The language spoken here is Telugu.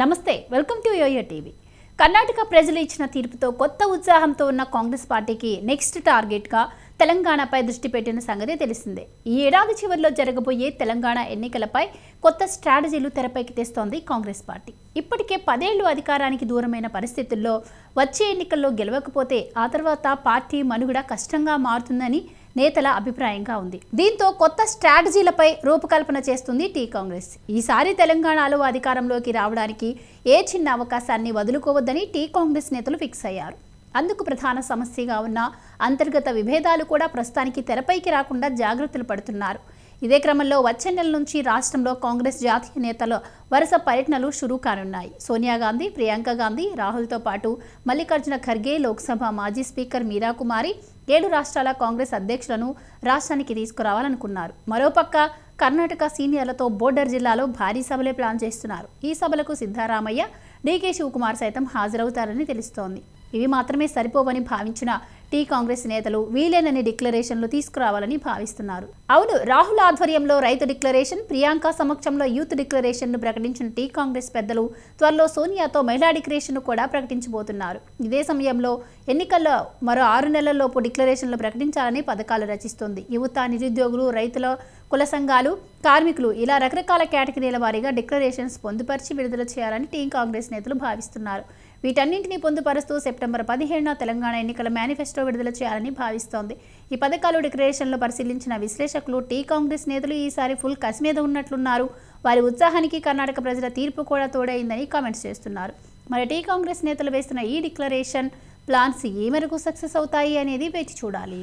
నమస్తే welcome to Yoyo TV Karnataka ప్రజలు ఇచ్చిన తీర్పుతో కొత్త ఉత్సాహంతో ఉన్న కాంగ్రెస్ పార్టీకి నెక్స్ట్ టార్గెట్గా తెలంగాణపై దృష్టి పెట్టిన సంగతి తెలిసిందే ఈ ఏడాది చివరిలో జరగబోయే తెలంగాణ ఎన్నికలపై కొత్త స్ట్రాటజీలు తెరపైకి తెస్తోంది కాంగ్రెస్ పార్టీ ఇప్పటికే పదేళ్లు అధికారానికి దూరమైన పరిస్థితుల్లో వచ్చే ఎన్నికల్లో గెలవకపోతే ఆ తర్వాత పార్టీ మనుగడ కష్టంగా మారుతుందని నేతల అభిప్రాయంగా ఉంది దీంతో కొత్త స్ట్రాటజీలపై రూపకల్పన చేస్తుంది టీ కాంగ్రెస్ ఈసారి తెలంగాణలో అధికారంలోకి రావడానికి ఏ చిన్న అవకాశాన్ని వదులుకోవద్దని టీ కాంగ్రెస్ నేతలు ఫిక్స్ అయ్యారు అందుకు ప్రధాన సమస్యగా ఉన్న అంతర్గత విభేదాలు కూడా ప్రస్తుతానికి తెరపైకి రాకుండా జాగ్రత్తలు పడుతున్నారు ఇదే క్రమంలో వచ్చే నెల నుంచి రాష్ట్రంలో కాంగ్రెస్ జాతీయ నేతల వరుస పర్యటనలు షురూ కానున్నాయి సోనియా గాంధీ ప్రియాంక గాంధీ రాహుల్తో పాటు మల్లికార్జున ఖర్గే లోక్సభ మాజీ స్పీకర్ మీరా కుమారి ఏడు రాష్ట్రాల కాంగ్రెస్ అధ్యక్షులను రాష్ట్రానికి తీసుకురావాలనుకున్నారు మరోపక్క కర్ణాటక సీనియర్లతో బోర్డర్ జిల్లాలో భారీ సభలే ప్లాన్ చేస్తున్నారు ఈ సభలకు సిద్ధారామయ్య డీకే శివకుమార్ సైతం హాజరవుతారని తెలుస్తోంది ఇవి మాత్రమే సరిపోవని భావించిన టీ కాంగ్రెస్ నేతలు వీలేనని డిక్లరేషన్లు తీసుకురావాలని భావిస్తున్నారు అవును రాహుల్ ఆధ్వర్యంలో రైతు డిక్లరేషన్ ప్రియాంక సమక్షంలో యూత్ డిక్లరేషన్ను ప్రకటించిన టీ కాంగ్రెస్ పెద్దలు త్వరలో సోనియాతో మహిళా డిక్లరేషన్ను కూడా ప్రకటించబోతున్నారు ఇదే సమయంలో ఎన్నికల్లో మరో ఆరు నెలల్లోపు డిక్లరేషన్లు ప్రకటించాలని పథకాలు రచిస్తోంది యువత నిరుద్యోగులు రైతుల కుల సంఘాలు కార్మికులు ఇలా రకరకాల కేటగిరీల వారీగా డిక్లరేషన్స్ పొందుపరిచి విడుదల చేయాలని టీం కాంగ్రెస్ నేతలు భావిస్తున్నారు వీటన్నింటినీ పొందుపరుస్తూ సెప్టెంబర్ పదిహేడున తెలంగాణ ఎన్నికల మేనిఫెస్టో విడుదల చేయాలని భావిస్తోంది ఈ పథకాలు డిక్లరేషన్లు పరిశీలించిన విశ్లేషకులు టీ కాంగ్రెస్ నేతలు ఈసారి ఫుల్ కసి మీద ఉన్నట్లున్నారు వారి ఉత్సాహానికి కర్ణాటక ప్రజల తీర్పు కూడా తోడైందని కామెంట్స్ చేస్తున్నారు మరి టీ కాంగ్రెస్ నేతలు వేస్తున్న ఈ డిక్లరేషన్ ప్లాన్స్ ఏ మేరకు సక్సెస్ అవుతాయి అనేది వేచి చూడాలి